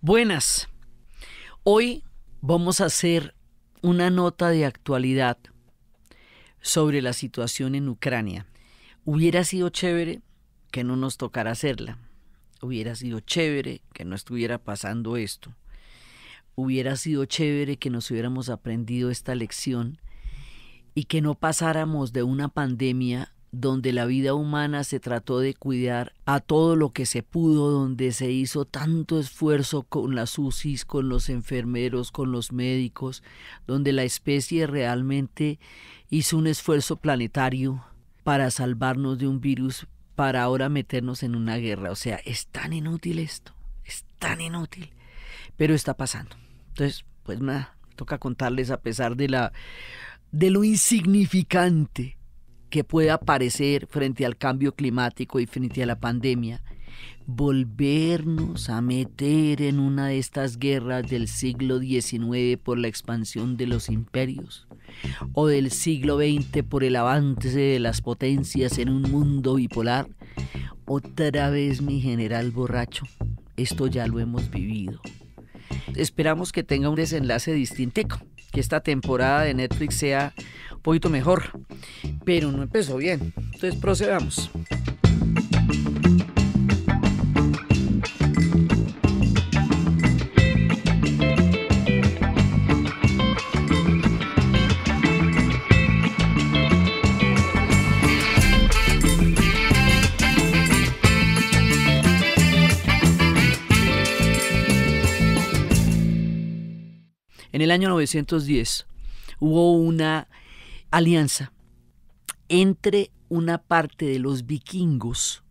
Buenas. Hoy vamos a hacer una nota de actualidad sobre la situación en Ucrania. Hubiera sido chévere que no nos tocara hacerla. Hubiera sido chévere que no estuviera pasando esto. Hubiera sido chévere que nos hubiéramos aprendido esta lección y que no pasáramos de una pandemia donde la vida humana se trató de cuidar a todo lo que se pudo, donde se hizo tanto esfuerzo con las UCIs, con los enfermeros, con los médicos, donde la especie realmente hizo un esfuerzo planetario para salvarnos de un virus, para ahora meternos en una guerra. O sea, es tan inútil esto, es tan inútil, pero está pasando. Entonces, pues nada, toca contarles a pesar de la de lo insignificante que pueda aparecer frente al cambio climático y frente a la pandemia, volvernos a meter en una de estas guerras del siglo XIX por la expansión de los imperios o del siglo XX por el avance de las potencias en un mundo bipolar. Otra vez mi general borracho, esto ya lo hemos vivido. Esperamos que tenga un desenlace distinto que esta temporada de Netflix sea un poquito mejor, pero no empezó bien. Entonces procedamos. el año 910 hubo una alianza entre una parte de los vikingos.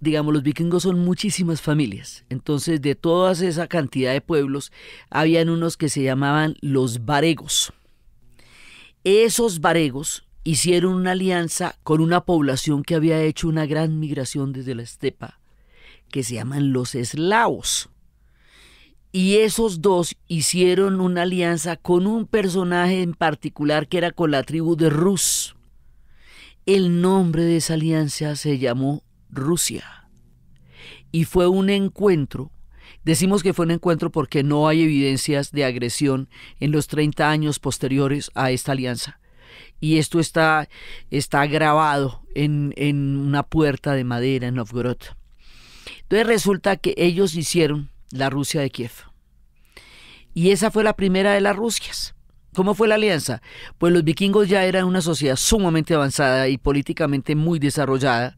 Digamos, los vikingos son muchísimas familias. Entonces, de toda esa cantidad de pueblos, habían unos que se llamaban los varegos. Esos varegos hicieron una alianza con una población que había hecho una gran migración desde la estepa, que se llaman los eslavos. Y esos dos hicieron una alianza con un personaje en particular que era con la tribu de Rus. El nombre de esa alianza se llamó Rusia. Y fue un encuentro Decimos que fue un encuentro porque no hay evidencias de agresión en los 30 años posteriores a esta alianza. Y esto está, está grabado en, en, una puerta de madera en Novgorod. Entonces resulta que ellos hicieron la Rusia de Kiev. Y esa fue la primera de las Rusias. ¿Cómo fue la alianza? Pues los vikingos ya eran una sociedad sumamente avanzada y políticamente muy desarrollada,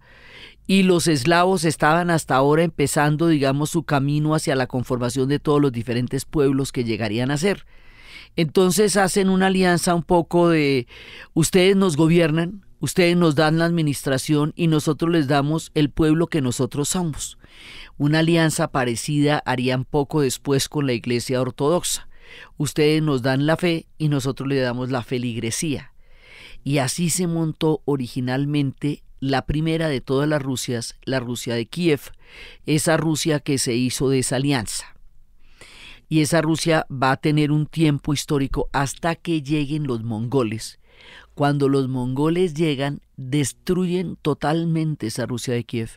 y los eslavos estaban hasta ahora empezando, digamos, su camino hacia la conformación de todos los diferentes pueblos que llegarían a ser. Entonces hacen una alianza un poco de ustedes nos gobiernan, ustedes nos dan la administración y nosotros les damos el pueblo que nosotros somos. Una alianza parecida harían poco después con la Iglesia Ortodoxa. Ustedes nos dan la fe y nosotros le damos la feligresía. Y así se montó originalmente la primera de todas las Rusias, la Rusia de Kiev, esa Rusia que se hizo de esa alianza. Y esa Rusia va a tener un tiempo histórico hasta que lleguen los mongoles cuando los mongoles llegan, destruyen totalmente esa Rusia de Kiev,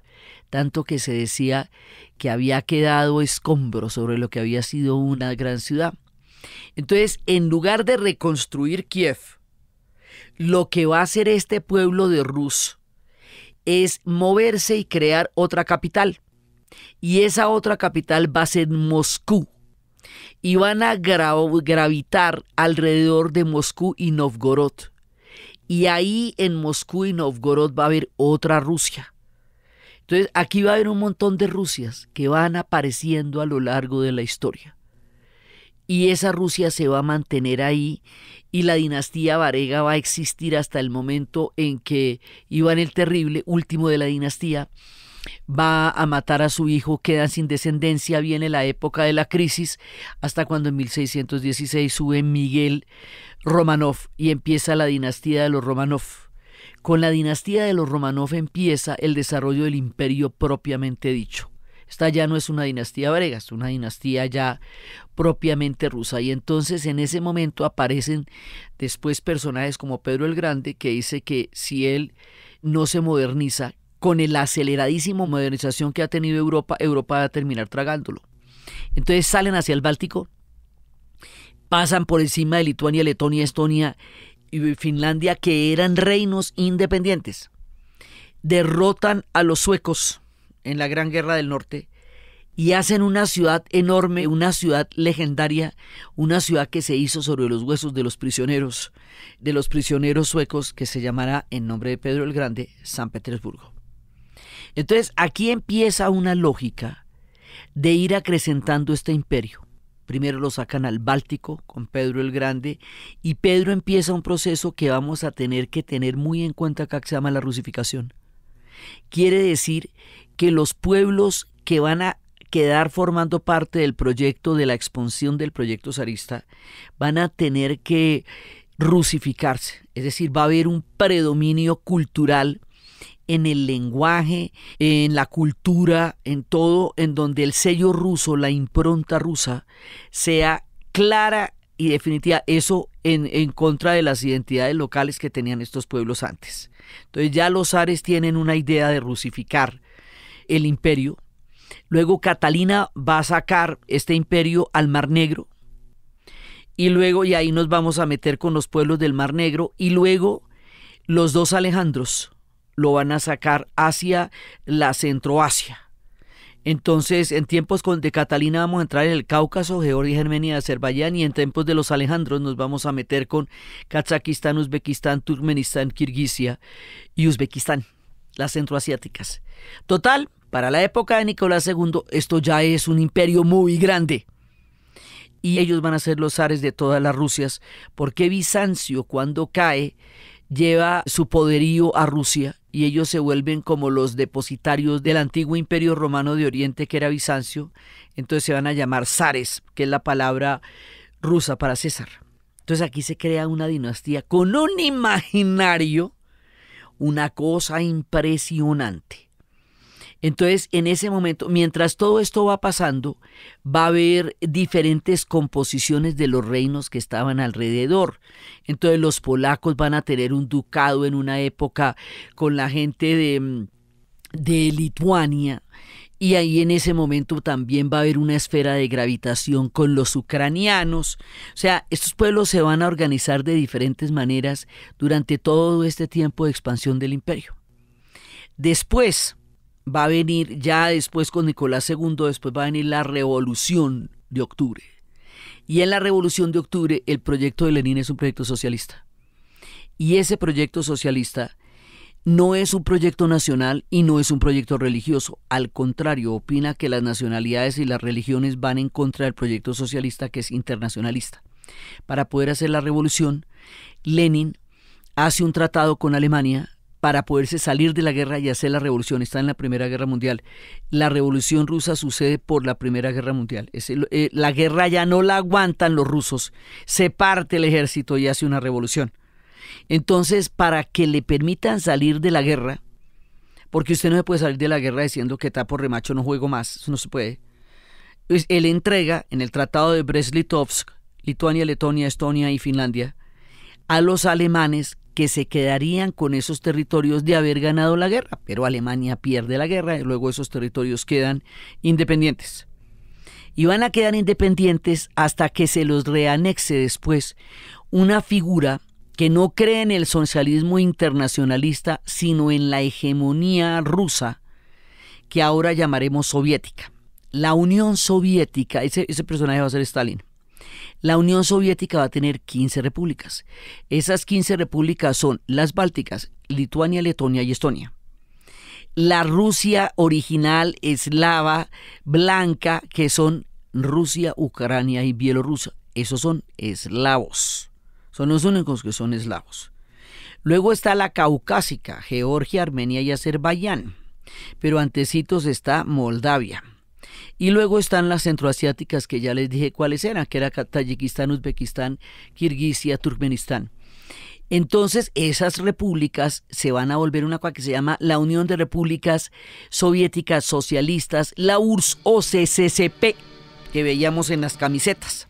tanto que se decía que había quedado escombro sobre lo que había sido una gran ciudad. Entonces, en lugar de reconstruir Kiev, lo que va a hacer este pueblo de Rus es moverse y crear otra capital. Y esa otra capital va a ser Moscú. Y van a gravitar alrededor de Moscú y Novgorod. Y ahí en Moscú y Novgorod va a haber otra Rusia. Entonces aquí va a haber un montón de Rusias que van apareciendo a lo largo de la historia. Y esa Rusia se va a mantener ahí y la dinastía Varega va a existir hasta el momento en que Iván el Terrible, último de la dinastía, va a matar a su hijo, queda sin descendencia, viene la época de la crisis, hasta cuando en 1616 sube Miguel Romanov y empieza la dinastía de los Romanov. Con la dinastía de los Romanov empieza el desarrollo del imperio propiamente dicho. Esta ya no es una dinastía brega, es una dinastía ya propiamente rusa. Y entonces en ese momento aparecen después personajes como Pedro el Grande que dice que si él no se moderniza, con el aceleradísimo modernización que ha tenido Europa, Europa va a terminar tragándolo. Entonces salen hacia el Báltico, pasan por encima de Lituania, Letonia, Estonia y Finlandia, que eran reinos independientes. Derrotan a los suecos en la Gran Guerra del Norte y hacen una ciudad enorme, una ciudad legendaria, una ciudad que se hizo sobre los huesos de los prisioneros, de los prisioneros suecos, que se llamará en nombre de Pedro el Grande, San Petersburgo. Entonces aquí empieza una lógica de ir acrecentando este imperio. Primero lo sacan al Báltico con Pedro el Grande y Pedro empieza un proceso que vamos a tener que tener muy en cuenta acá que se llama la rusificación. Quiere decir que los pueblos que van a quedar formando parte del proyecto de la expansión del proyecto zarista van a tener que rusificarse, es decir, va a haber un predominio cultural en el lenguaje, en la cultura, en todo, en donde el sello ruso, la impronta rusa, sea clara y definitiva. Eso en, contra de las identidades locales que tenían estos pueblos antes. Entonces ya los ares tienen una idea de rusificar el imperio. Luego Catalina va a sacar este imperio al Mar Negro. Y luego, y ahí nos vamos a meter con los pueblos del Mar Negro. Y luego los dos Alejandros lo van a sacar hacia la Centroasia. Entonces, en tiempos de Catalina vamos a entrar en el Cáucaso, Georgia, Armenia, Azerbaiyán y en tiempos de los Alejandros nos vamos a meter con Kazajistán, Uzbekistán, Turkmenistán, Kirguisia y Uzbekistán, las centroasiáticas. Total, para la época de Nicolás II, esto ya es un imperio muy grande. Y ellos van a ser los zares de todas las Rusias, porque Bizancio cuando cae lleva su poderío a Rusia y ellos se vuelven como los depositarios del antiguo imperio romano de Oriente que era Bizancio, entonces se van a llamar zares, que es la palabra rusa para César. Entonces aquí se crea una dinastía con un imaginario, una cosa impresionante. Entonces, en ese momento, mientras todo esto va pasando, va a haber diferentes composiciones de los reinos que estaban alrededor. Entonces, los polacos van a tener un ducado en una época con la gente de, mm, de Lituania. Y ahí en ese momento también va a haber una esfera de gravitación con los ucranianos. O sea, estos pueblos se van a organizar de diferentes maneras durante todo este tiempo de expansión del imperio. Después, va a venir ya después con Nicolás II, después va a venir la revolución de octubre. Y en la revolución de octubre el proyecto de Lenin es un proyecto socialista. Y ese proyecto socialista no es un proyecto nacional y no es un proyecto religioso. Al contrario, opina que las nacionalidades y las religiones van en contra del proyecto socialista que es internacionalista. Para poder hacer la revolución, Lenin hace un tratado con Alemania para poderse salir de la guerra y hacer la revolución. Está en la Primera Guerra Mundial. La revolución rusa sucede por la Primera Guerra Mundial. Eh, la guerra ya no la aguantan los rusos. Se parte el ejército y hace una revolución. Entonces, para que le permitan salir de la guerra, porque usted no se puede salir de la guerra diciendo que tapo remacho no juego más, eso no se puede. Pues, él entrega en el Tratado de Brest-Litovsk, Lituania, Letonia, Estonia y Finlandia, a los alemanes que se quedarían con esos territorios de haber ganado la guerra, pero Alemania pierde la guerra y luego esos territorios quedan independientes. Y van a quedar independientes hasta que se los reanexe después una figura que no cree en el socialismo internacionalista, sino en la hegemonía rusa, que ahora llamaremos soviética. La Unión Soviética, ese, ese personaje va a ser Stalin. La Unión Soviética va a tener 15 repúblicas. Esas 15 repúblicas son las Bálticas, Lituania, Letonia y Estonia. La Rusia original eslava, blanca, que son Rusia, Ucrania y Bielorrusia. Esos son eslavos. Son los únicos que son eslavos. Luego está la caucásica, Georgia, Armenia y Azerbaiyán. Pero antecitos está Moldavia. Y luego están las centroasiáticas que ya les dije cuáles eran, que era Tayikistán, Uzbekistán, Kirguisia, Turkmenistán. Entonces esas repúblicas se van a volver una cosa que se llama la Unión de Repúblicas Soviéticas Socialistas, la URSS o CCCP, que veíamos en las camisetas.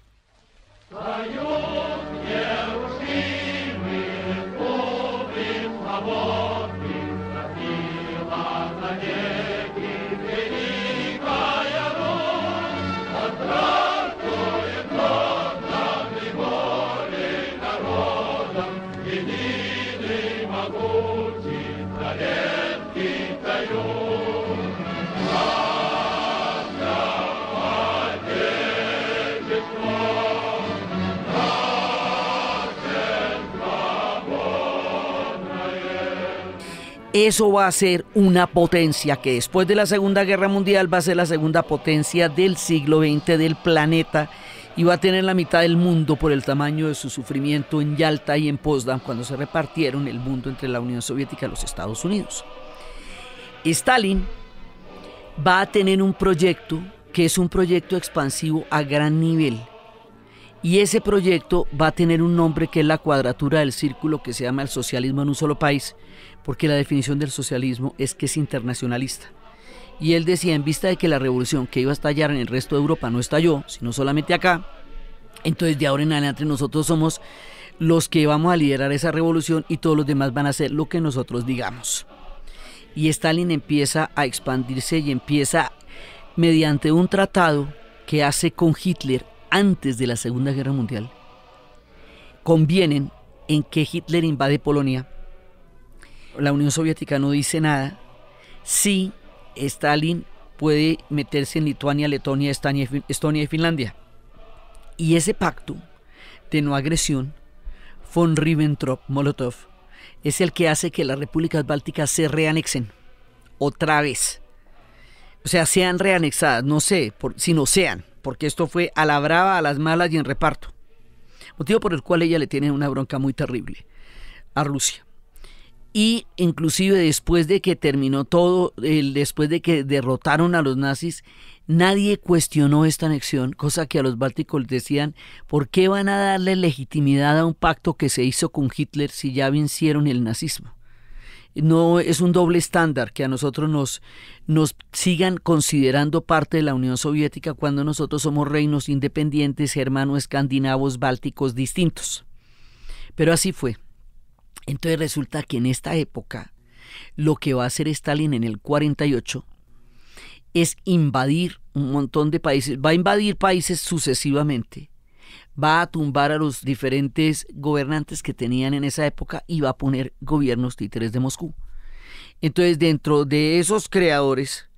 eso va a ser una potencia que después de la Segunda Guerra Mundial va a ser la segunda potencia del siglo XX del planeta y va a tener la mitad del mundo por el tamaño de su sufrimiento en Yalta y en Potsdam cuando se repartieron el mundo entre la Unión Soviética y los Estados Unidos. Stalin va a tener un proyecto que es un proyecto expansivo a gran nivel y ese proyecto va a tener un nombre que es la cuadratura del círculo que se llama el socialismo en un solo país, porque la definición del socialismo es que es internacionalista. Y él decía, en vista de que la revolución que iba a estallar en el resto de Europa no estalló, sino solamente acá, entonces de ahora en adelante nosotros somos los que vamos a liderar esa revolución y todos los demás van a hacer lo que nosotros digamos. Y Stalin empieza a expandirse y empieza mediante un tratado que hace con Hitler antes de la Segunda Guerra Mundial convienen en que Hitler invade Polonia. La Unión Soviética no dice nada. si Stalin puede meterse en Lituania, Letonia, Estonia y Finlandia. Y ese pacto de no agresión von Ribbentrop-Molotov es el que hace que las repúblicas bálticas se reanexen otra vez o sea, sean reanexadas, no sé, por, sino sean, porque esto fue a la brava, a las malas y en reparto. Motivo por el cual ella le tiene una bronca muy terrible a Rusia. Y inclusive después de que terminó todo, después de que derrotaron a los nazis, nadie cuestionó esta anexión, cosa que a los bálticos les decían, ¿por qué van a darle legitimidad a un pacto que se hizo con Hitler si ya vencieron el nazismo? no es un doble estándar que a nosotros nos, nos sigan considerando parte de la Unión Soviética cuando nosotros somos reinos independientes, hermanos escandinavos, bálticos, distintos. Pero así fue. Entonces resulta que en esta época lo que va a hacer Stalin en el 48 es invadir un montón de países, va a invadir países sucesivamente, va a tumbar a los diferentes gobernantes que tenían en esa época y va a poner gobiernos títeres de Moscú. Entonces, dentro de esos creadores,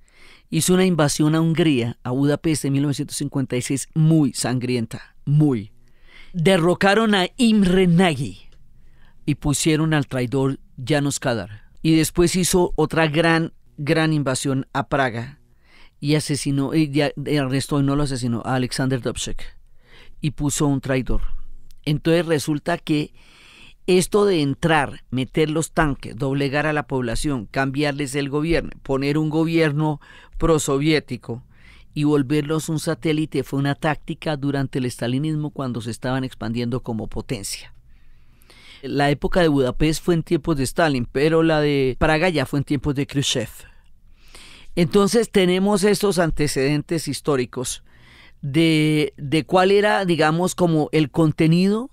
hizo una invasión a Hungría, a Budapest en 1956, muy sangrienta, muy. Derrocaron a Imre Nagy y pusieron al traidor Janos Kadar. Y después hizo otra gran, gran invasión a Praga y asesinó, y arrestó y no lo asesinó, a Alexander Dubček y puso un traidor. Entonces resulta que esto de entrar, meter los tanques, doblegar a la población, cambiarles el gobierno, poner un gobierno prosoviético y volverlos un satélite fue una táctica durante el estalinismo cuando se estaban expandiendo como potencia. La época de Budapest fue en tiempos de Stalin, pero la de Praga ya fue en tiempos de Khrushchev. Entonces tenemos estos antecedentes históricos de, de cuál era, digamos, como el contenido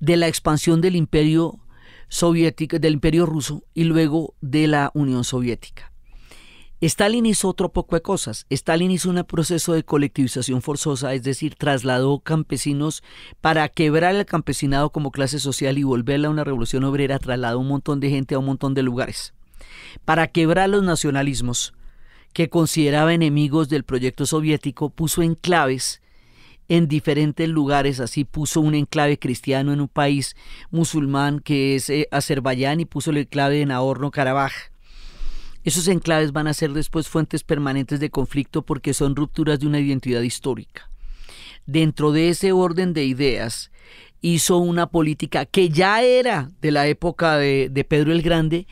de la expansión del imperio soviético, del imperio ruso y luego de la Unión Soviética. Stalin hizo otro poco de cosas. Stalin hizo un proceso de colectivización forzosa, es decir, trasladó campesinos para quebrar el campesinado como clase social y volverla a una revolución obrera, trasladó un montón de gente a un montón de lugares. Para quebrar los nacionalismos, que consideraba enemigos del proyecto soviético, puso enclaves en diferentes lugares, así puso un enclave cristiano en un país musulmán que es eh, Azerbaiyán y puso el enclave en ahorno karabaj Esos enclaves van a ser después fuentes permanentes de conflicto porque son rupturas de una identidad histórica. Dentro de ese orden de ideas, hizo una política que ya era de la época de Pedro el Grande,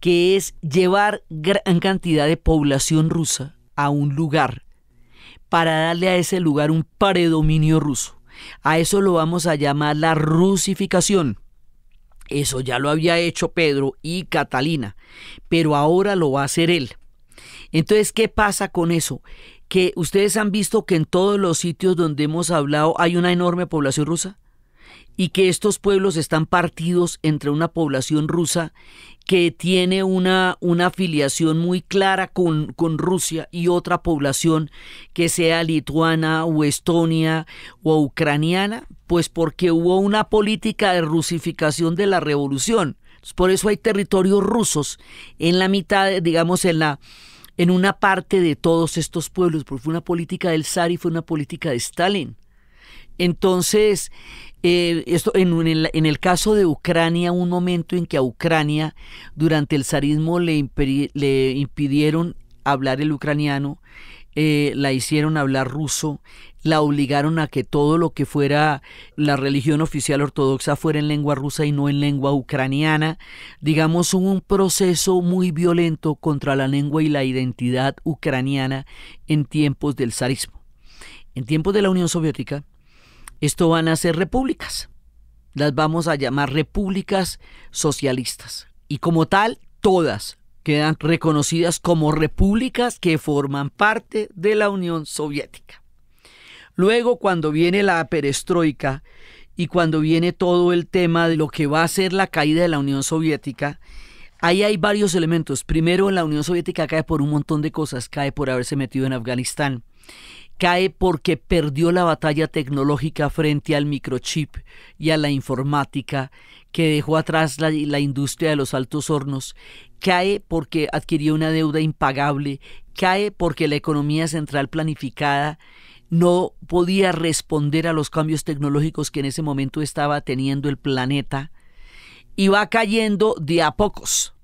que es llevar gran cantidad de población rusa a un lugar para darle a ese lugar un predominio ruso. A eso lo vamos a llamar la rusificación. Eso ya lo había hecho Pedro y Catalina, pero ahora lo va a hacer él. Entonces, ¿qué pasa con eso? Que ustedes han visto que en todos los sitios donde hemos hablado hay una enorme población rusa y que estos pueblos están partidos entre una población rusa que tiene una, una afiliación muy clara con, Rusia y otra población que sea lituana o estonia o ucraniana, pues porque hubo una política de rusificación de la revolución. Por eso hay territorios rusos en la mitad, digamos, en la en una parte de todos estos pueblos, porque fue una política del zar y fue una política de Stalin. Entonces, eh, esto en, el caso de Ucrania, un momento en que a Ucrania durante el zarismo le, impidieron hablar el ucraniano, eh, la hicieron hablar ruso, la obligaron a que todo lo que fuera la religión oficial ortodoxa fuera en lengua rusa y no en lengua ucraniana. Digamos, hubo un proceso muy violento contra la lengua y la identidad ucraniana en tiempos del zarismo. En tiempos de la Unión Soviética, esto van a ser repúblicas. Las vamos a llamar repúblicas socialistas. Y como tal, todas quedan reconocidas como repúblicas que forman parte de la Unión Soviética. Luego, cuando viene la perestroika y cuando viene todo el tema de lo que va a ser la caída de la Unión Soviética, ahí hay varios elementos. Primero, la Unión Soviética cae por un montón de cosas, cae por haberse metido en Afganistán, cae porque perdió la batalla tecnológica frente al microchip y a la informática que dejó atrás la, industria de los altos hornos, cae porque adquirió una deuda impagable, cae porque la economía central planificada no podía responder a los cambios tecnológicos que en ese momento estaba teniendo el planeta y va cayendo de a pocos.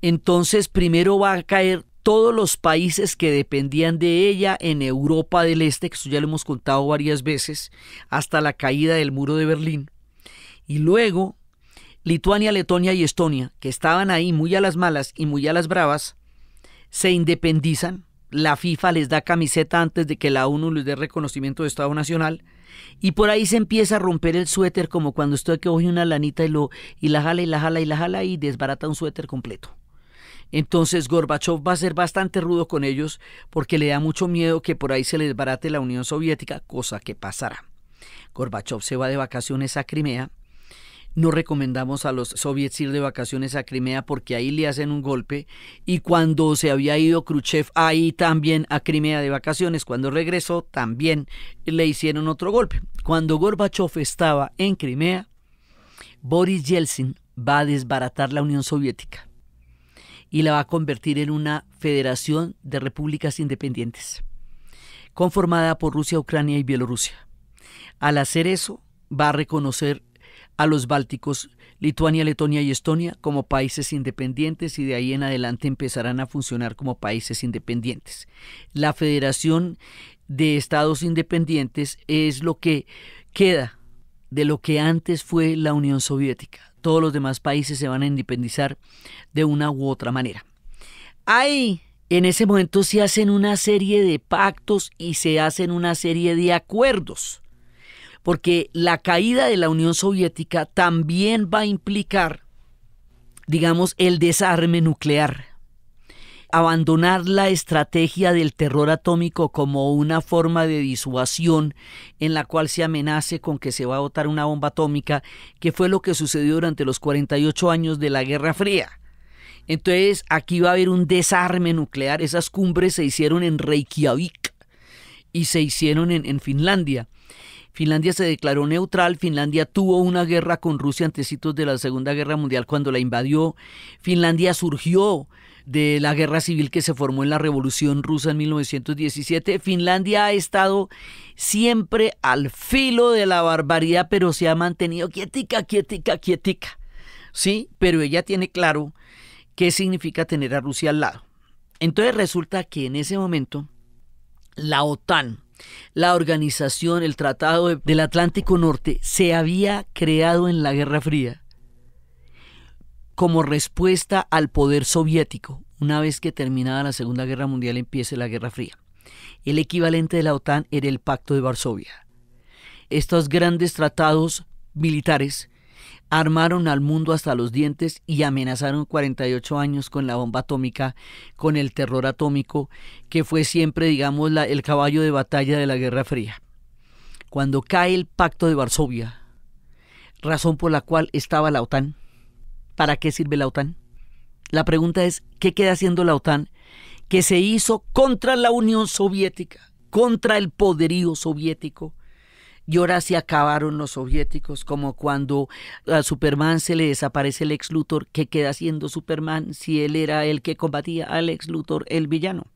Entonces primero va a caer todos los países que dependían de ella en Europa del Este, que eso ya lo hemos contado varias veces, hasta la caída del muro de Berlín. Y luego Lituania, Letonia y Estonia, que estaban ahí muy a las malas y muy a las bravas, se independizan. La FIFA les da camiseta antes de que la ONU les dé reconocimiento de Estado Nacional. Y por ahí se empieza a romper el suéter como cuando usted que coge una lanita y, lo, y la jala y la jala y la jala y desbarata un suéter completo. Entonces Gorbachev va a ser bastante rudo con ellos porque le da mucho miedo que por ahí se les barate la Unión Soviética, cosa que pasará. Gorbachev se va de vacaciones a Crimea. No recomendamos a los soviets ir de vacaciones a Crimea porque ahí le hacen un golpe. Y cuando se había ido Khrushchev ahí también a Crimea de vacaciones, cuando regresó también le hicieron otro golpe. Cuando Gorbachev estaba en Crimea, Boris Yeltsin va a desbaratar la Unión Soviética y la va a convertir en una federación de repúblicas independientes, conformada por Rusia, Ucrania y Bielorrusia. Al hacer eso, va a reconocer a los bálticos, Lituania, Letonia y Estonia como países independientes y de ahí en adelante empezarán a funcionar como países independientes. La Federación de Estados Independientes es lo que queda de lo que antes fue la Unión Soviética. Todos los demás países se van a independizar de una u otra manera. Ahí, en ese momento, se hacen una serie de pactos y se hacen una serie de acuerdos, porque la caída de la Unión Soviética también va a implicar, digamos, el desarme nuclear abandonar la estrategia del terror atómico como una forma de disuasión en la cual se amenace con que se va a botar una bomba atómica, que fue lo que sucedió durante los 48 años de la Guerra Fría. Entonces aquí va a haber un desarme nuclear. Esas cumbres se hicieron en Reykjavik y se hicieron en, en Finlandia. Finlandia se declaró neutral, Finlandia tuvo una guerra con Rusia antecitos de la Segunda Guerra Mundial cuando la invadió, Finlandia surgió de la guerra civil que se formó en la Revolución Rusa en 1917. Finlandia ha estado siempre al filo de la barbaridad, pero se ha mantenido quietica, quietica, quietica. Sí, pero ella tiene claro qué significa tener a Rusia al lado. Entonces resulta que en ese momento la OTAN, la organización, el Tratado del Atlántico Norte, se había creado en la Guerra Fría como respuesta al poder soviético, una vez que terminada la Segunda Guerra Mundial empiece la Guerra Fría. El equivalente de la OTAN era el Pacto de Varsovia. Estos grandes tratados militares armaron al mundo hasta los dientes y amenazaron 48 años con la bomba atómica, con el terror atómico, que fue siempre, digamos, el caballo de batalla de la Guerra Fría. Cuando cae el Pacto de Varsovia, razón por la cual estaba la OTAN, ¿para qué sirve la OTAN? La pregunta es, ¿qué queda haciendo la OTAN que se hizo contra la Unión Soviética, contra el poderío soviético? Y ahora se acabaron los soviéticos, como cuando a Superman se le desaparece el ex Luthor, ¿qué queda haciendo Superman si él era el que combatía al ex Luthor, el villano?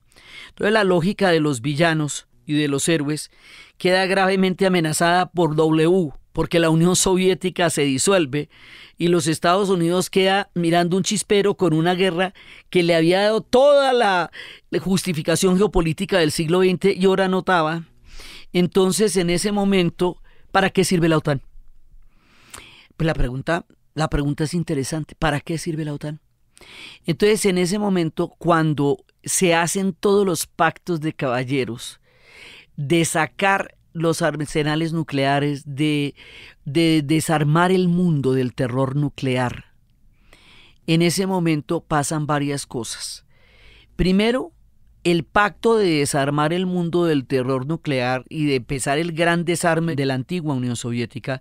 Entonces la lógica de los villanos y de los héroes queda gravemente amenazada por W, porque la Unión Soviética se disuelve y los Estados Unidos queda mirando un chispero con una guerra que le había dado toda la justificación geopolítica del siglo XX y ahora notaba. Entonces, en ese momento, ¿para qué sirve la OTAN? Pues la pregunta, la pregunta es interesante. ¿Para qué sirve la OTAN? Entonces, en ese momento, cuando se hacen todos los pactos de caballeros de sacar los arsenales nucleares, de, desarmar el mundo del terror nuclear, en ese momento pasan varias cosas. Primero, el pacto de desarmar el mundo del terror nuclear y de empezar el gran desarme de la antigua Unión Soviética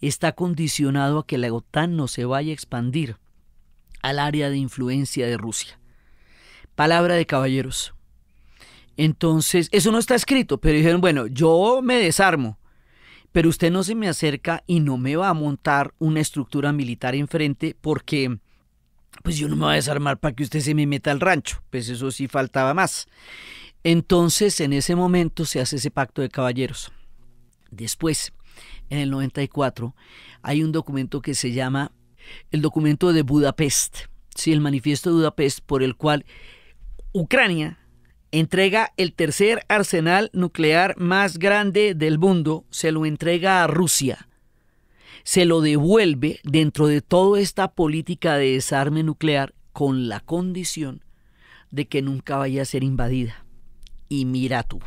está condicionado a que la OTAN no se vaya a expandir al área de influencia de Rusia. Palabra de caballeros. Entonces, eso no está escrito, pero dijeron, bueno, yo me desarmo, pero usted no se me acerca y no me va a montar una estructura militar enfrente porque pues yo no me voy a desarmar para que usted se me meta al rancho, pues eso sí faltaba más. Entonces, en ese momento se hace ese pacto de caballeros. Después, en el 94, hay un documento que se llama el documento de Budapest, ¿sí? el manifiesto de Budapest, por el cual Ucrania entrega el tercer arsenal nuclear más grande del mundo, se lo entrega a Rusia, se lo devuelve dentro de toda esta política de desarme nuclear con la condición de que nunca vaya a ser invadida. Y mira tú.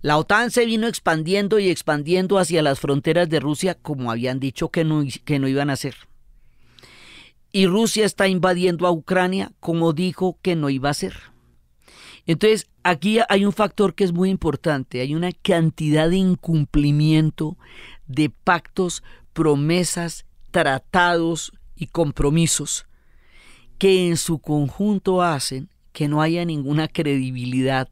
La OTAN se vino expandiendo y expandiendo hacia las fronteras de Rusia como habían dicho que no, que no iban a hacer. Y Rusia está invadiendo a Ucrania como dijo que no iba a ser. Entonces, aquí hay un factor que es muy importante, hay una cantidad de incumplimiento de pactos, promesas, tratados y compromisos que en su conjunto hacen que no haya ninguna credibilidad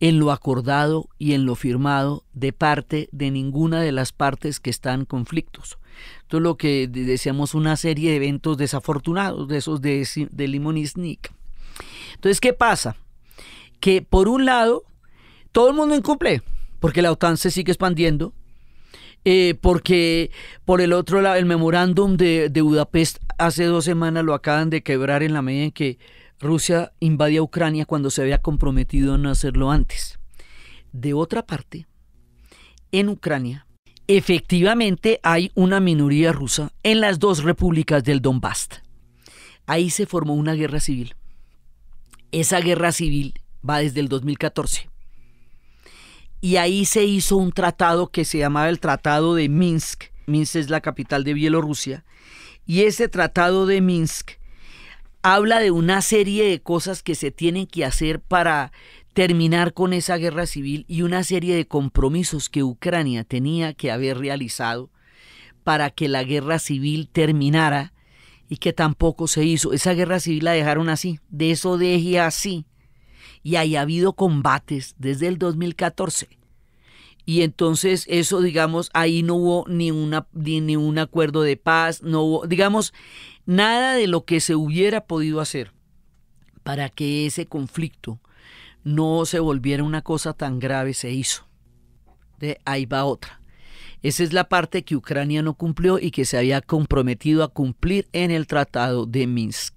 en lo acordado y en lo firmado de parte de ninguna de las partes que están en conflictos. Todo lo que decíamos, una serie de eventos desafortunados, de esos de, de Limón y Entonces, ¿qué pasa? que por un lado todo el mundo incumple, porque la OTAN se sigue expandiendo, eh, porque por el otro lado el memorándum de, de, Budapest hace dos semanas lo acaban de quebrar en la medida en que Rusia invadía Ucrania cuando se había comprometido a no hacerlo antes. De otra parte, en Ucrania efectivamente hay una minoría rusa en las dos repúblicas del Donbass. Ahí se formó una guerra civil. Esa guerra civil va desde el 2014. Y ahí se hizo un tratado que se llamaba el Tratado de Minsk. Minsk es la capital de Bielorrusia. Y ese Tratado de Minsk habla de una serie de cosas que se tienen que hacer para terminar con esa guerra civil y una serie de compromisos que Ucrania tenía que haber realizado para que la guerra civil terminara y que tampoco se hizo. Esa guerra civil la dejaron así, de eso deje así y haya ha habido combates desde el 2014. Y entonces eso, digamos, ahí no hubo ni, una, un acuerdo de paz, no hubo, digamos, nada de lo que se hubiera podido hacer para que ese conflicto no se volviera una cosa tan grave se hizo. De ahí va otra. Esa es la parte que Ucrania no cumplió y que se había comprometido a cumplir en el Tratado de Minsk.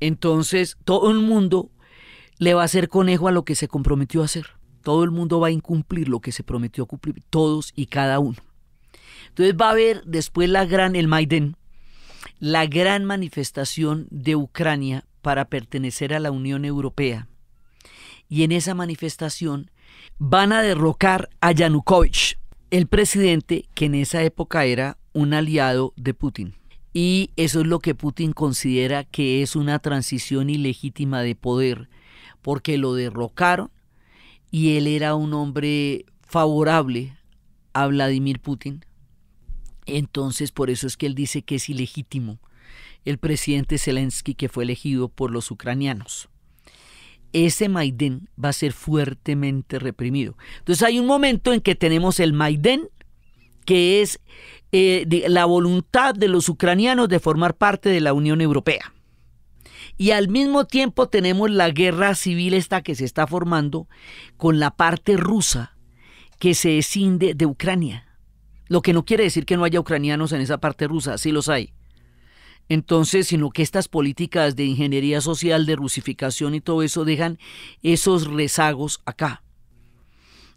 Entonces, todo el mundo le va a hacer conejo a lo que se comprometió a hacer. Todo el mundo va a incumplir lo que se prometió cumplir, todos y cada uno. Entonces va a haber después la gran, el Maidén, la gran manifestación de Ucrania para pertenecer a la Unión Europea. Y en esa manifestación van a derrocar a Yanukovych, el presidente que en esa época era un aliado de Putin. Y eso es lo que Putin considera que es una transición ilegítima de poder porque lo derrocaron y él era un hombre favorable a Vladimir Putin. Entonces por eso es que él dice que es ilegítimo el presidente Zelensky que fue elegido por los ucranianos. Ese Maidén va a ser fuertemente reprimido. Entonces hay un momento en que tenemos el Maidén, que es eh, la voluntad de los ucranianos de formar parte de la Unión Europea. Y al mismo tiempo tenemos la guerra civil esta que se está formando con la parte rusa que se escinde de Ucrania. Lo que no quiere decir que no haya ucranianos en esa parte rusa, sí los hay. Entonces, sino que estas políticas de ingeniería social, de rusificación y todo eso dejan esos rezagos acá.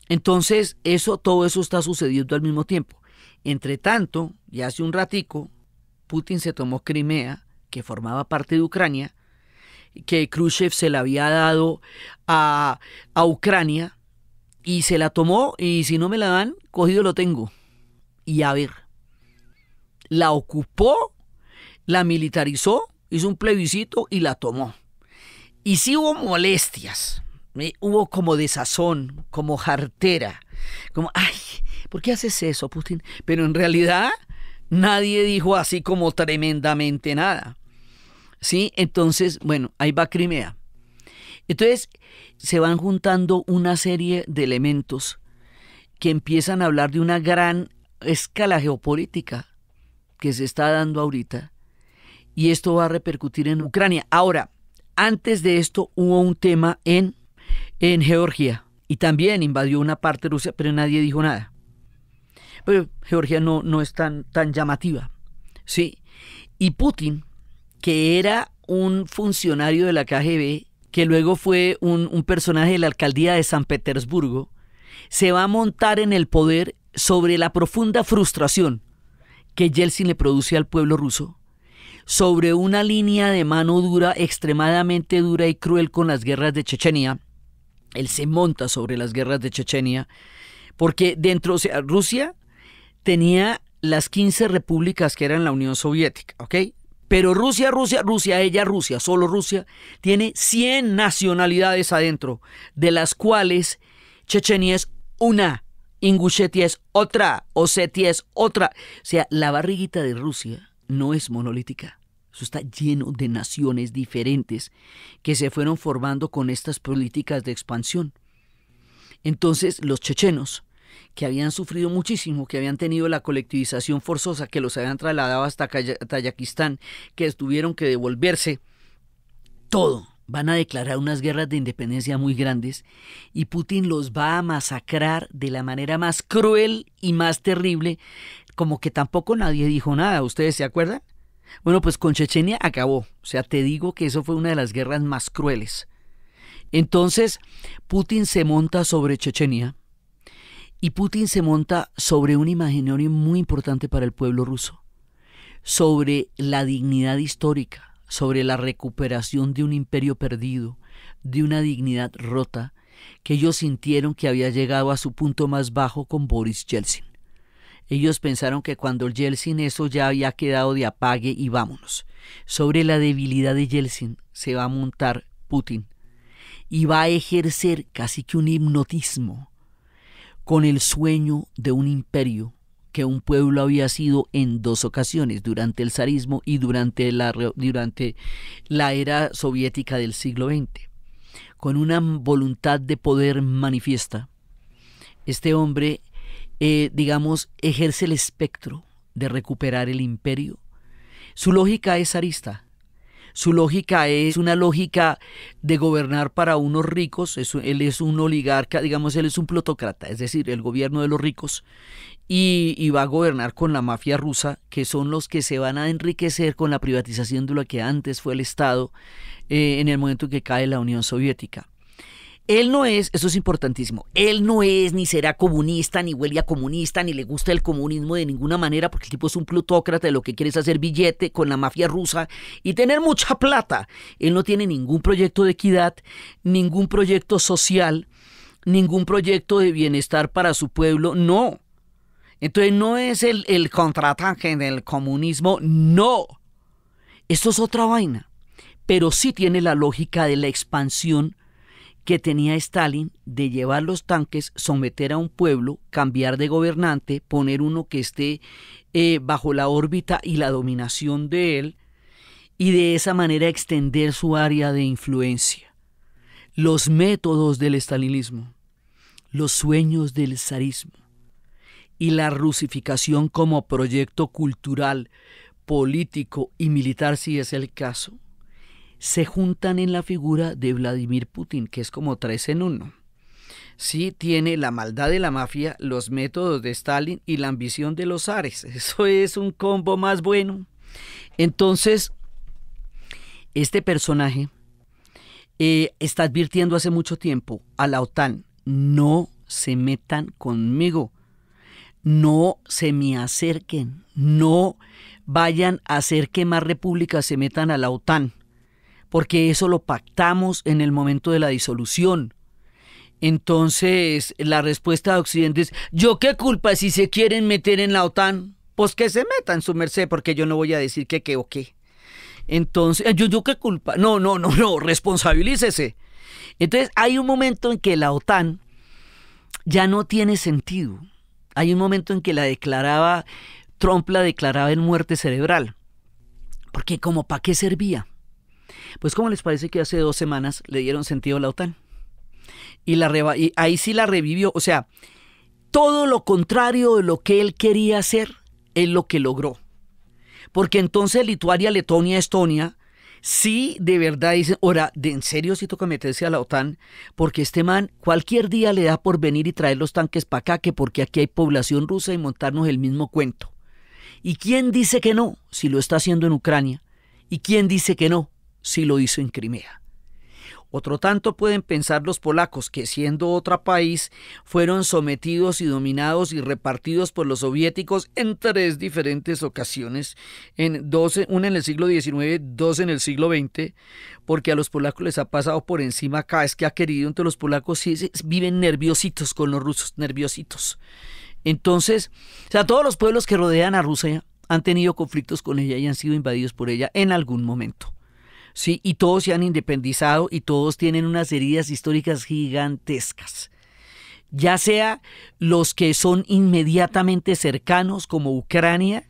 Entonces, eso, todo eso está sucediendo al mismo tiempo. Entre tanto, ya hace un ratico, Putin se tomó Crimea, que formaba parte de Ucrania, que Khrushchev se la había dado a, Ucrania y se la tomó y si no me la dan, cogido lo tengo. Y a ver, la ocupó, la militarizó, hizo un plebiscito y la tomó. Y sí hubo molestias, hubo como desazón, como jartera, como, ay, ¿por qué haces eso, Putin? Pero en realidad nadie dijo así como tremendamente nada. ¿sí? Entonces, bueno, ahí va Crimea. Entonces, se van juntando una serie de elementos que empiezan a hablar de una gran escala geopolítica que se está dando ahorita y esto va a repercutir en Ucrania. Ahora, antes de esto hubo un tema en, en Georgia y también invadió una parte de Rusia, pero nadie dijo nada. Pero Georgia no, no es tan, tan llamativa. Sí. Y Putin que era un funcionario de la KGB, que luego fue un, personaje de la alcaldía de San Petersburgo, se va a montar en el poder sobre la profunda frustración que Yeltsin le produce al pueblo ruso, sobre una línea de mano dura, extremadamente dura y cruel con las guerras de Chechenia. Él se monta sobre las guerras de Chechenia, porque dentro, de Rusia tenía las 15 repúblicas que eran la Unión Soviética, ¿ok? Pero Rusia, Rusia, Rusia, ella, Rusia, solo Rusia, tiene 100 nacionalidades adentro, de las cuales Chechenia es una, Ingushetia es otra, Osetia es otra. O sea, la barriguita de Rusia no es monolítica. Eso está lleno de naciones diferentes que se fueron formando con estas políticas de expansión. Entonces, los chechenos que habían sufrido muchísimo, que habían tenido la colectivización forzosa, que los habían trasladado hasta Tayakistán, que tuvieron que devolverse, todo. Van a declarar unas guerras de independencia muy grandes y Putin los va a masacrar de la manera más cruel y más terrible, como que tampoco nadie dijo nada. ¿Ustedes se acuerdan? Bueno, pues con Chechenia acabó. O sea, te digo que eso fue una de las guerras más crueles. Entonces, Putin se monta sobre Chechenia y Putin se monta sobre un imaginario muy importante para el pueblo ruso, sobre la dignidad histórica, sobre la recuperación de un imperio perdido, de una dignidad rota, que ellos sintieron que había llegado a su punto más bajo con Boris Yeltsin. Ellos pensaron que cuando Yeltsin eso ya había quedado de apague y vámonos. Sobre la debilidad de Yeltsin se va a montar Putin y va a ejercer casi que un hipnotismo con el sueño de un imperio que un pueblo había sido en dos ocasiones, durante el zarismo y durante la, durante la era soviética del siglo XX. Con una voluntad de poder manifiesta, este hombre, eh, digamos, ejerce el espectro de recuperar el imperio. Su lógica es zarista, su lógica es una lógica de gobernar para unos ricos, él es un oligarca, digamos, él es un plutócrata, es decir, el gobierno de los ricos, y, va a gobernar con la mafia rusa, que son los que se van a enriquecer con la privatización de lo que antes fue el Estado eh, en el momento en que cae la Unión Soviética. Él no es, eso es importantísimo, él no es ni será comunista, ni huele a comunista, ni le gusta el comunismo de ninguna manera, porque el tipo es un plutócrata, lo que quiere es hacer billete con la mafia rusa y tener mucha plata. Él no tiene ningún proyecto de equidad, ningún proyecto social, ningún proyecto de bienestar para su pueblo, no. Entonces no es el, el en del comunismo, no. Esto es otra vaina, pero sí tiene la lógica de la expansión que tenía Stalin de llevar los tanques, someter a un pueblo, cambiar de gobernante, poner uno que esté eh, bajo la órbita y la dominación de él, y de esa manera extender su área de influencia. Los métodos del estalinismo, los sueños del zarismo y la rusificación como proyecto cultural, político y militar si es el caso se juntan en la figura de Vladimir Putin, que es como tres en uno. Sí tiene la maldad de la mafia, los métodos de Stalin y la ambición de los ares. Eso es un combo más bueno. Entonces, este personaje eh, está advirtiendo hace mucho tiempo a la OTAN, no se metan conmigo, no se me acerquen, no vayan a hacer que más repúblicas se metan a la OTAN porque eso lo pactamos en el momento de la disolución. Entonces, la respuesta de Occidente es, ¿yo qué culpa si se quieren meter en la OTAN? Pues que se metan, su merced, porque yo no voy a decir que qué o qué. Entonces, eh, ¿yo, yo qué culpa? No, no, no, no, responsabilícese. Entonces, hay un momento en que la OTAN ya no tiene sentido. Hay un momento en que la declaraba, Trump la declaraba en muerte cerebral. Porque como, ¿para qué servía? Pues como les parece que hace dos semanas le dieron sentido a la OTAN? Y, la ahí sí la revivió. O sea, todo lo contrario de lo que él quería hacer es lo que logró. Porque entonces Lituania, Letonia, Estonia, sí de verdad dicen, ahora, de en serio si toca meterse a la OTAN, porque este man cualquier día le da por venir y traer los tanques para acá, que porque aquí hay población rusa y montarnos el mismo cuento. ¿Y quién dice que no? Si lo está haciendo en Ucrania. ¿Y quién dice que no? si lo hizo en Crimea. Otro tanto pueden pensar los polacos que siendo otro país fueron sometidos y dominados y repartidos por los soviéticos en tres diferentes ocasiones, en 12, una en el siglo XIX, dos en el siglo XX, porque a los polacos les ha pasado por encima Acá es que ha querido, entre los polacos y viven nerviositos con los rusos, nerviositos. Entonces, o sea, todos los pueblos que rodean a Rusia han tenido conflictos con ella y han sido invadidos por ella en algún momento. ¿sí? y todos se han independizado y todos tienen unas heridas históricas gigantescas. Ya sea los que son inmediatamente cercanos, como Ucrania,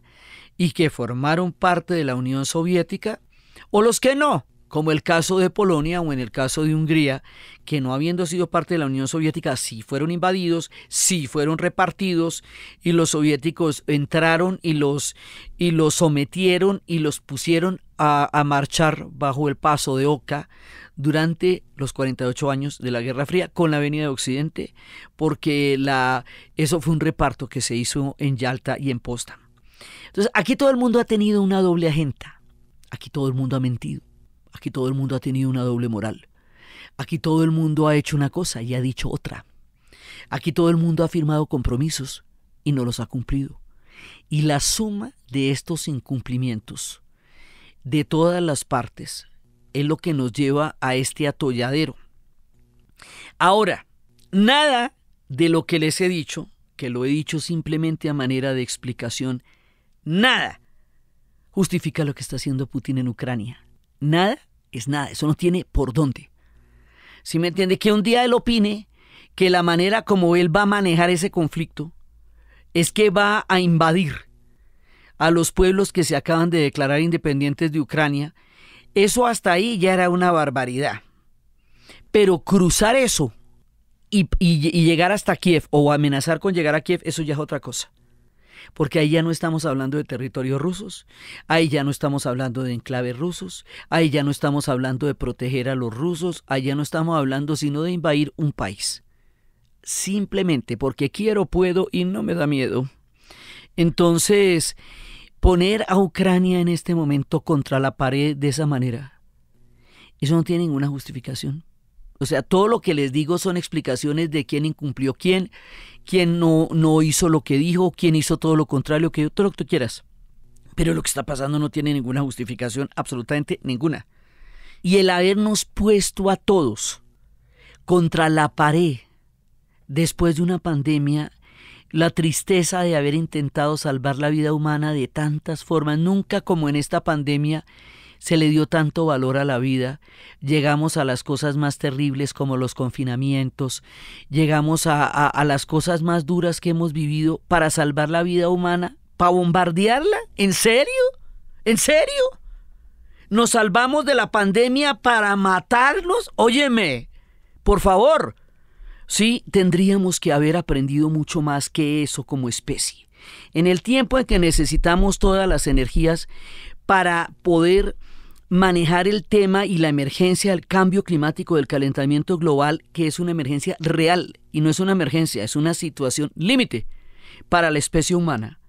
y que formaron parte de la Unión Soviética, o los que no, como el caso de Polonia o en el caso de Hungría, que no habiendo sido parte de la Unión Soviética, sí fueron invadidos, sí fueron repartidos y los soviéticos entraron y los, y los sometieron y los pusieron a, marchar bajo el paso de Oca durante los 48 años de la Guerra Fría con la venida de Occidente, porque la, eso fue un reparto que se hizo en Yalta y en Potsdam. Entonces, aquí todo el mundo ha tenido una doble agenda, aquí todo el mundo ha mentido Aquí todo el mundo ha tenido una doble moral. Aquí todo el mundo ha hecho una cosa y ha dicho otra. Aquí todo el mundo ha firmado compromisos y no los ha cumplido. Y la suma de estos incumplimientos de todas las partes es lo que nos lleva a este atolladero. Ahora, nada de lo que les he dicho, que lo he dicho simplemente a manera de explicación, nada justifica lo que está haciendo Putin en Ucrania. Nada es nada, eso no tiene por dónde. Si me entiende? Que un día él opine que la manera como él va a manejar ese conflicto es que va a invadir a los pueblos que se acaban de declarar independientes de Ucrania, eso hasta ahí ya era una barbaridad. Pero cruzar eso y llegar hasta Kiev o amenazar con llegar a Kiev, eso ya es otra cosa porque ahí ya no estamos hablando de territorios rusos, ahí ya no estamos hablando de enclaves rusos, ahí ya no estamos hablando de proteger a los rusos, ahí ya no estamos hablando sino de invadir un país. Simplemente porque quiero, puedo y no me da miedo. Entonces, poner a Ucrania en este momento contra la pared de esa manera, eso no tiene ninguna justificación. O sea, todo lo que les digo son explicaciones de quién incumplió quién, quién no, no hizo lo que dijo, quién hizo todo lo contrario, que todo lo que tú quieras. Pero lo que está pasando no tiene ninguna justificación, absolutamente ninguna. Y el habernos puesto a todos contra la pared después de una pandemia, la tristeza de haber intentado salvar la vida humana de tantas formas, nunca como en esta pandemia se le dio tanto valor a la vida, llegamos a las cosas más terribles como los confinamientos, llegamos a, las cosas más duras que hemos vivido para salvar la vida humana, para bombardearla. ¿En serio? ¿En serio? ¿Nos salvamos de la pandemia para matarlos?... Óyeme, por favor. Sí, tendríamos que haber aprendido mucho más que eso como especie. En el tiempo en que necesitamos todas las energías para poder manejar el tema y la emergencia del cambio climático, del calentamiento global, que es una emergencia real y no es una emergencia, es una situación límite para la especie humana.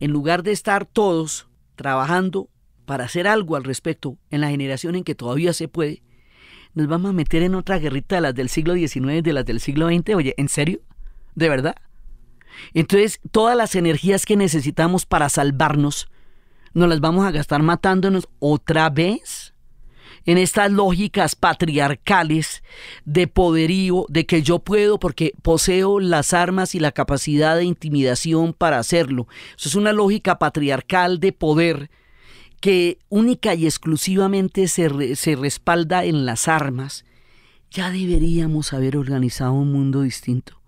En lugar de estar todos trabajando para hacer algo al respecto en la generación en que todavía se puede, nos vamos a meter en otra guerrita de las del siglo XIX, de las del siglo XX. Oye, ¿en serio? ¿De verdad? Entonces, todas las energías que necesitamos para salvarnos, nos las vamos a gastar matándonos otra vez en estas lógicas patriarcales de poderío, de que yo puedo porque poseo las armas y la capacidad de intimidación para hacerlo. Eso es una lógica patriarcal de poder que única y exclusivamente se respalda en las armas. Ya deberíamos haber organizado un mundo distinto.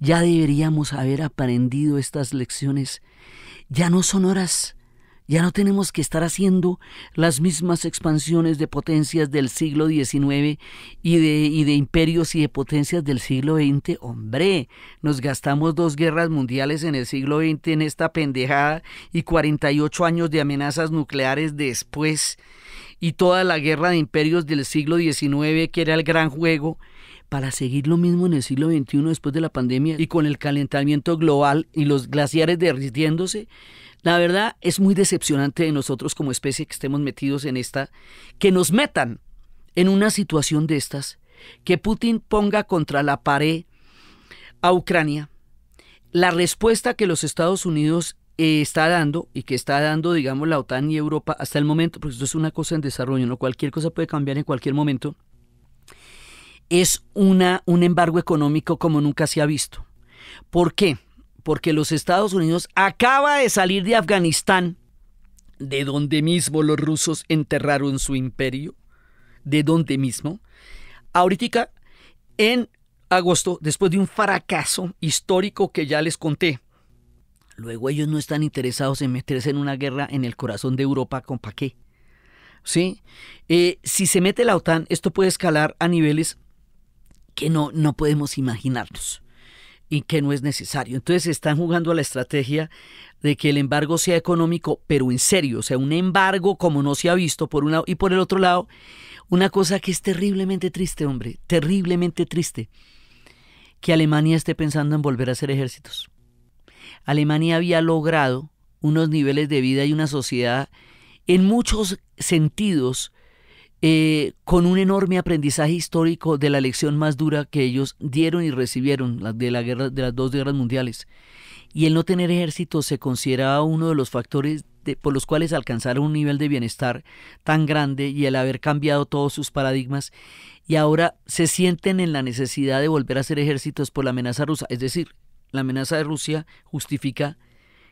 Ya deberíamos haber aprendido estas lecciones. Ya no son horas ya no tenemos que estar haciendo las mismas expansiones de potencias del siglo XIX y de, imperios y de potencias del siglo XX. Hombre, nos gastamos dos guerras mundiales en el siglo XX en esta pendejada y 48 años de amenazas nucleares después y toda la guerra de imperios del siglo XIX que era el gran juego para seguir lo mismo en el siglo XXI después de la pandemia y con el calentamiento global y los glaciares derritiéndose. La verdad es muy decepcionante de nosotros como especie que estemos metidos en esta, que nos metan en una situación de estas, que Putin ponga contra la pared a Ucrania. La respuesta que los Estados Unidos eh, está dando y que está dando, digamos, la OTAN y Europa hasta el momento, porque esto es una cosa en desarrollo, no cualquier cosa puede cambiar en cualquier momento es una, un embargo económico como nunca se ha visto. ¿Por qué? Porque los Estados Unidos acaba de salir de Afganistán, de donde mismo los rusos enterraron su imperio, de donde mismo. Ahorita, en agosto, después de un fracaso histórico que ya les conté, luego ellos no están interesados en meterse en una guerra en el corazón de Europa con pa' ¿Sí? Eh, si se mete la OTAN, esto puede escalar a niveles que no, no podemos imaginarnos y que no es necesario. Entonces están jugando a la estrategia de que el embargo sea económico, pero en serio, o sea, un embargo como no se ha visto por un lado y por el otro lado, una cosa que es terriblemente triste, hombre, terriblemente triste, que Alemania esté pensando en volver a hacer ejércitos. Alemania había logrado unos niveles de vida y una sociedad en muchos sentidos eh, con un enorme aprendizaje histórico de la lección más dura que ellos dieron y recibieron, de, la guerra, de las dos guerras mundiales. Y el no tener ejército se consideraba uno de los factores por los cuales alcanzaron un nivel de bienestar tan grande y el haber cambiado todos sus paradigmas y ahora se sienten en la necesidad de volver a ser ejércitos por la amenaza rusa. Es decir, la amenaza de Rusia justifica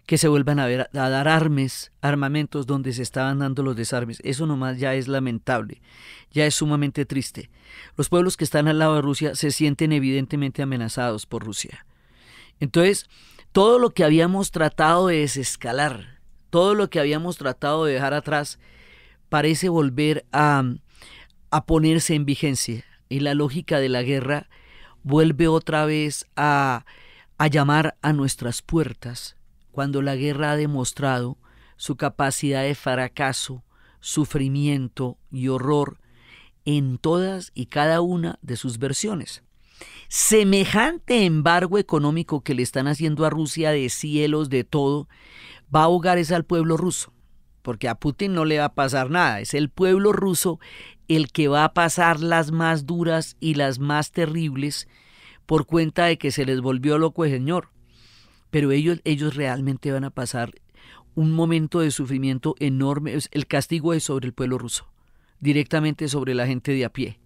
que se vuelvan a, dar armas, armamentos donde se estaban dando los desarmes. Eso nomás ya es lamentable, ya es sumamente triste. Los pueblos que están al lado de Rusia se sienten evidentemente amenazados por Rusia. Entonces, todo lo que habíamos tratado de desescalar, todo lo que habíamos tratado de dejar atrás, parece volver a, ponerse en vigencia. Y la lógica de la guerra vuelve otra vez a, a llamar a nuestras puertas cuando la guerra ha demostrado su capacidad de fracaso, sufrimiento y horror en todas y cada una de sus versiones. Semejante embargo económico que le están haciendo a Rusia de cielos, de todo, va a ahogar al pueblo ruso, porque a Putin no le va a pasar nada, es el pueblo ruso el que va a pasar las más duras y las más terribles por cuenta de que se les volvió loco el señor pero ellos, ellos realmente van a pasar un momento de sufrimiento enorme. El castigo es sobre el pueblo ruso, directamente sobre la gente de a pie.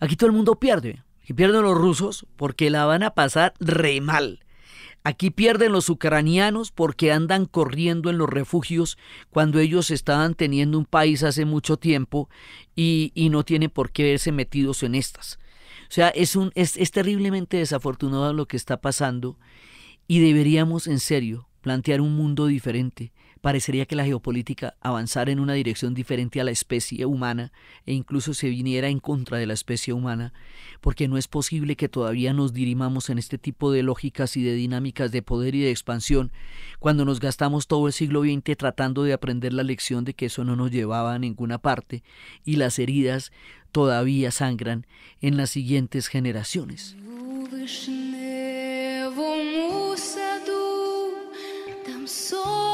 Aquí todo el mundo pierde. y pierden los rusos porque la van a pasar re mal. Aquí pierden los ucranianos porque andan corriendo en los refugios cuando ellos estaban teniendo un país hace mucho tiempo y, no tienen por qué verse metidos en estas. O sea, es, un, es, es terriblemente desafortunado lo que está pasando y deberíamos, en serio, plantear un mundo diferente. Parecería que la geopolítica avanzara en una dirección diferente a la especie humana e incluso se viniera en contra de la especie humana, porque no es posible que todavía nos dirimamos en este tipo de lógicas y de dinámicas de poder y de expansión, cuando nos gastamos todo el siglo XX tratando de aprender la lección de que eso no nos llevaba a ninguna parte y las heridas todavía sangran en las siguientes generaciones. so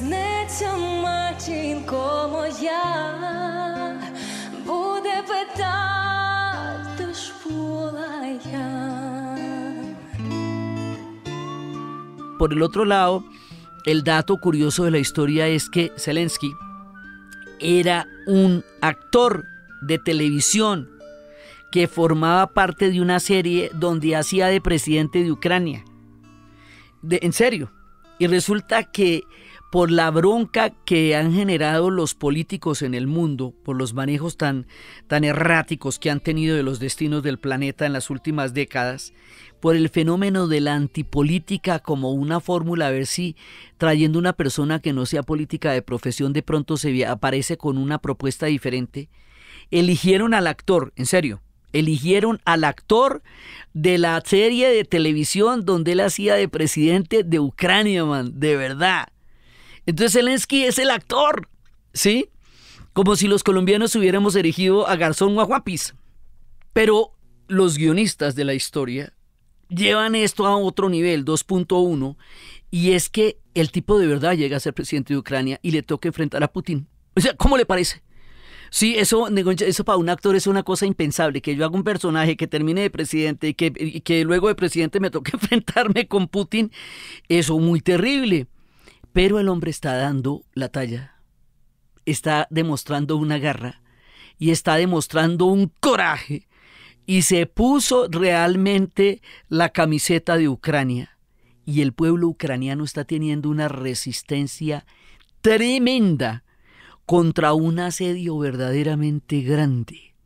Por el otro lado, el dato curioso de la historia es que Zelensky era un actor de televisión que formaba parte de una serie donde hacía de presidente de Ucrania. en serio. Y resulta que por la bronca que han generado los políticos en el mundo, por los manejos tan, erráticos que han tenido de los destinos del planeta en las últimas décadas, por el fenómeno de la antipolítica como una fórmula, a ver si trayendo una persona que no sea política de profesión de pronto se aparece con una propuesta diferente, eligieron al actor, en serio, eligieron al actor de la serie de televisión donde él hacía de presidente de Ucrania, man, de verdad. Entonces Zelensky es el actor, ¿sí? Como si los colombianos hubiéramos erigido a Garzón o a Guapis. Pero los guionistas de la historia llevan esto a otro nivel, 2.1, y es que el tipo de verdad llega a ser presidente de Ucrania y le toca enfrentar a Putin. O sea, ¿cómo le parece? Sí, eso, eso para un actor es una cosa impensable, que yo haga un personaje que termine de presidente y que, que luego de presidente me toque enfrentarme con Putin, eso muy terrible. Pero el hombre está dando la talla, está demostrando una garra y está demostrando un coraje y se puso realmente la camiseta de Ucrania. Y el pueblo ucraniano está teniendo una resistencia tremenda contra un asedio verdaderamente grande.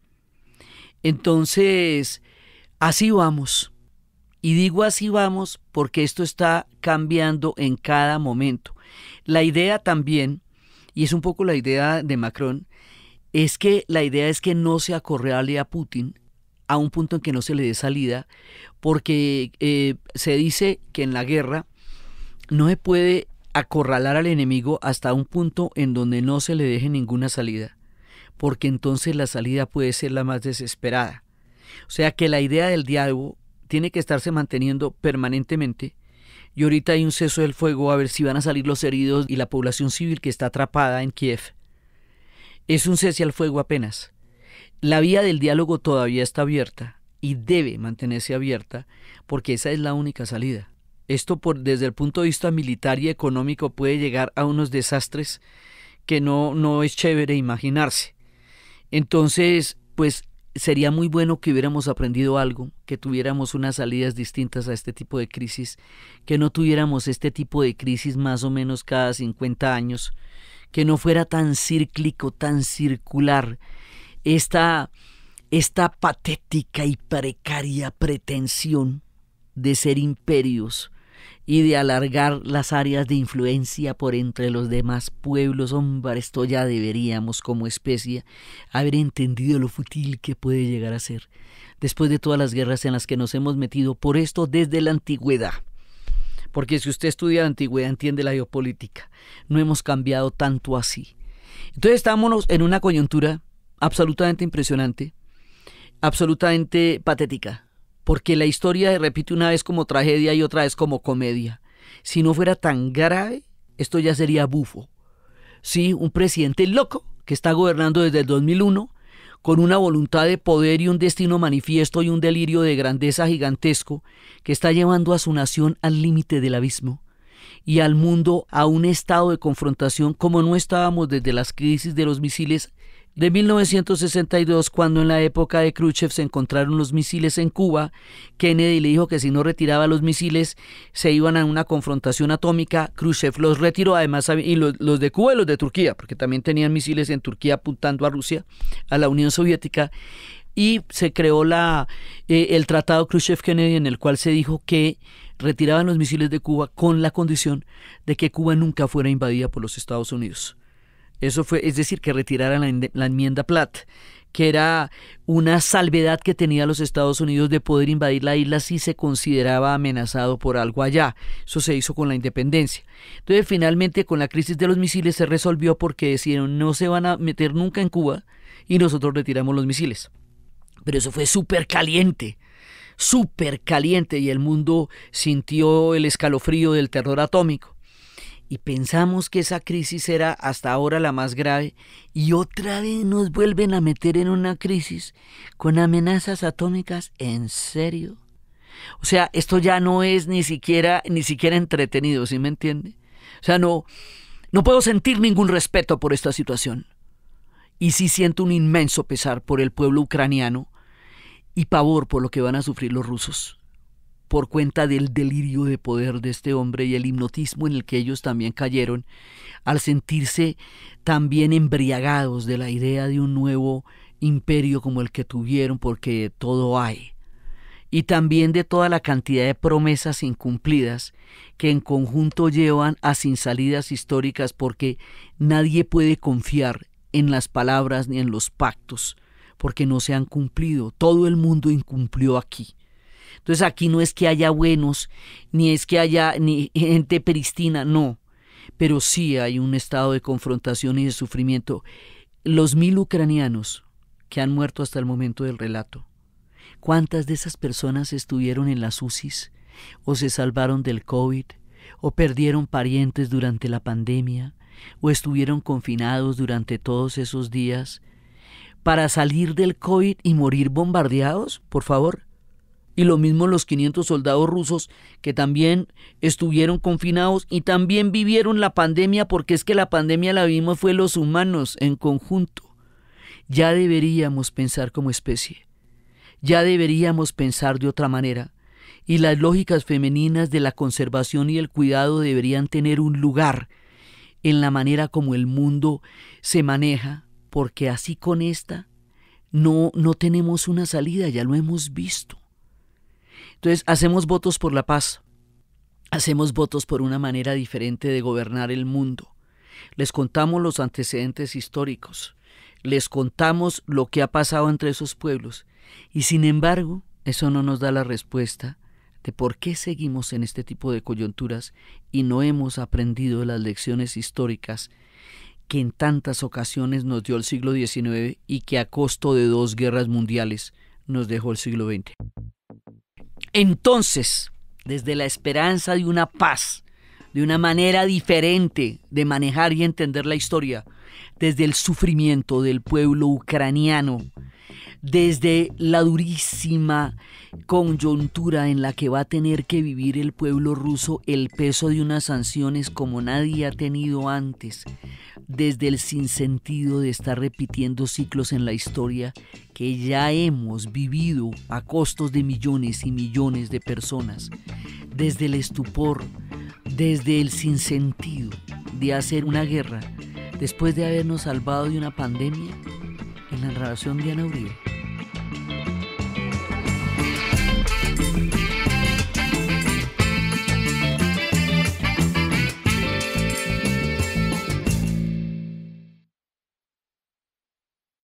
Entonces, así vamos. Y digo así vamos porque esto está cambiando en cada momento. La idea también, y es un poco la idea de Macron, es que la idea es que no se acorrale a Putin a un punto en que no se le dé salida, porque eh, se dice que en la guerra no se puede acorralar al enemigo hasta un punto en donde no se le deje ninguna salida, porque entonces la salida puede ser la más desesperada. O sea que la idea del diálogo tiene que estarse manteniendo permanentemente y ahorita hay un ceso del fuego a ver si van a salir los heridos y la población civil que está atrapada en Kiev. Es un cese al fuego apenas. La vía del diálogo todavía está abierta y debe mantenerse abierta porque esa es la única salida. Esto por, desde el punto de vista militar y económico puede llegar a unos desastres que no, no es chévere imaginarse. Entonces, pues sería muy bueno que hubiéramos aprendido algo, que tuviéramos unas salidas distintas a este tipo de crisis, que no tuviéramos este tipo de crisis más o menos cada 50 años, que no fuera tan cíclico, tan circular. Esta, esta patética y precaria pretensión de ser imperios, y de alargar las áreas de influencia por entre los demás pueblos. Hombre, esto ya deberíamos como especie haber entendido lo fútil que puede llegar a ser, después de todas las guerras en las que nos hemos metido por esto desde la antigüedad. Porque si usted estudia la antigüedad entiende la geopolítica. No hemos cambiado tanto así. Entonces estamos en una coyuntura absolutamente impresionante, absolutamente patética, porque la historia se repite una vez como tragedia y otra vez como comedia. Si no fuera tan grave, esto ya sería bufo. Sí, un presidente loco que está gobernando desde el 2001 con una voluntad de poder y un destino manifiesto y un delirio de grandeza gigantesco que está llevando a su nación al límite del abismo y al mundo a un estado de confrontación como no estábamos desde las crisis de los misiles de 1962, cuando en la época de Khrushchev se encontraron los misiles en Cuba, Kennedy le dijo que si no retiraba los misiles se iban a una confrontación atómica. Khrushchev los retiró, además, y los, de Cuba y los de Turquía, porque también tenían misiles en Turquía apuntando a Rusia, a la Unión Soviética. Y se creó eh, el Tratado Khrushchev-Kennedy, en el cual se dijo que retiraban los misiles de Cuba con la condición de que Cuba nunca fuera invadida por los Estados Unidos. Eso fue, es decir, que retiraran la, enmienda Platt, que era una salvedad que tenía los Estados Unidos de poder invadir la isla si se consideraba amenazado por algo allá. Eso se hizo con la independencia. Entonces, finalmente, con la crisis de los misiles se resolvió porque decidieron no se van a meter nunca en Cuba y nosotros retiramos los misiles. Pero eso fue súper caliente súper caliente y el mundo sintió el escalofrío del terror atómico y pensamos que esa crisis era hasta ahora la más grave y otra vez nos vuelven a meter en una crisis con amenazas atómicas en serio. O sea, esto ya no es ni siquiera ni siquiera entretenido, ¿sí me entiende? O sea, no no puedo sentir ningún respeto por esta situación. Y sí siento un inmenso pesar por el pueblo ucraniano y pavor por lo que van a sufrir los rusos por cuenta del delirio de poder de este hombre y el hipnotismo en el que ellos también cayeron, al sentirse también embriagados de la idea de un nuevo imperio como el que tuvieron, porque todo hay, y también de toda la cantidad de promesas incumplidas que en conjunto llevan a sin salidas históricas, porque nadie puede confiar en las palabras ni en los pactos, porque no se han cumplido, todo el mundo incumplió aquí entonces aquí no es que haya buenos, ni es que haya ni gente peristina, no. Pero sí hay un estado de confrontación y de sufrimiento. Los mil ucranianos que han muerto hasta el momento del relato, ¿cuántas de esas personas estuvieron en las UCIs? ¿O se salvaron del COVID? ¿O perdieron parientes durante la pandemia? ¿O estuvieron confinados durante todos esos días? ¿Para salir del COVID y morir bombardeados? Por favor, y lo mismo los 500 soldados rusos que también estuvieron confinados y también vivieron la pandemia porque es que la pandemia la vimos fue los humanos en conjunto. Ya deberíamos pensar como especie, ya deberíamos pensar de otra manera y las lógicas femeninas de la conservación y el cuidado deberían tener un lugar en la manera como el mundo se maneja, porque así con esta no, no tenemos una salida, ya lo hemos visto. Entonces, hacemos votos por la paz, hacemos votos por una manera diferente de gobernar el mundo. Les contamos los antecedentes históricos, les contamos lo que ha pasado entre esos pueblos. Y sin embargo, eso no nos da la respuesta de por qué seguimos en este tipo de coyunturas y no hemos aprendido las lecciones históricas que en tantas ocasiones nos dio el siglo XIX y que a costo de dos guerras mundiales nos dejó el siglo XX. Entonces, desde la esperanza de una paz, de una manera diferente de manejar y entender la historia, desde el sufrimiento del pueblo ucraniano, desde la durísima coyuntura en la que va a tener que vivir el pueblo ruso el peso de unas sanciones como nadie ha tenido antes, desde el sinsentido de estar repitiendo ciclos en la historia que ya hemos vivido a costos de millones y millones de personas, desde el estupor, desde el sinsentido de hacer una guerra después de habernos salvado de una pandemia en la narración Diana Uribe.